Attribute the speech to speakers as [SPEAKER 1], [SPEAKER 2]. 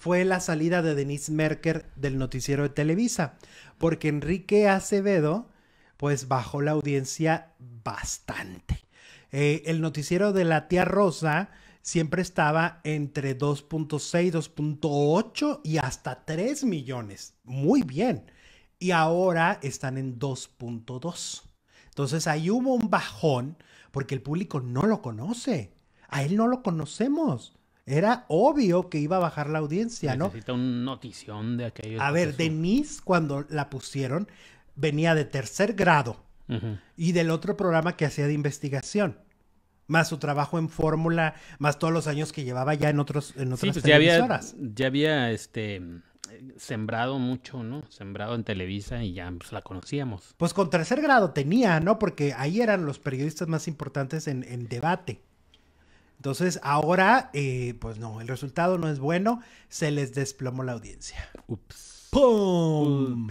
[SPEAKER 1] fue la salida de Denise Merker del noticiero de Televisa, porque Enrique Acevedo pues bajó la audiencia bastante. Eh, el noticiero de la tía Rosa siempre estaba entre 2.6, 2.8 y hasta 3 millones. Muy bien. Y ahora están en 2.2. Entonces ahí hubo un bajón porque el público no lo conoce. A él no lo conocemos. Era obvio que iba a bajar la audiencia, ¿no?
[SPEAKER 2] Necesita un notición de aquellos... A ver,
[SPEAKER 1] Denise, cuando la pusieron, venía de tercer grado y del otro programa que hacía de investigación. Más su trabajo en fórmula, más todos los años que llevaba ya en otros en otras sí, pues,
[SPEAKER 3] Ya había, este sembrado mucho, ¿no? Sembrado en Televisa y ya pues, la
[SPEAKER 1] conocíamos. Pues con tercer grado tenía, ¿no? Porque ahí eran los periodistas más importantes en, en debate. Entonces, ahora, eh, pues no, el resultado no es bueno, se les desplomó la audiencia. Ups. ¡Pum!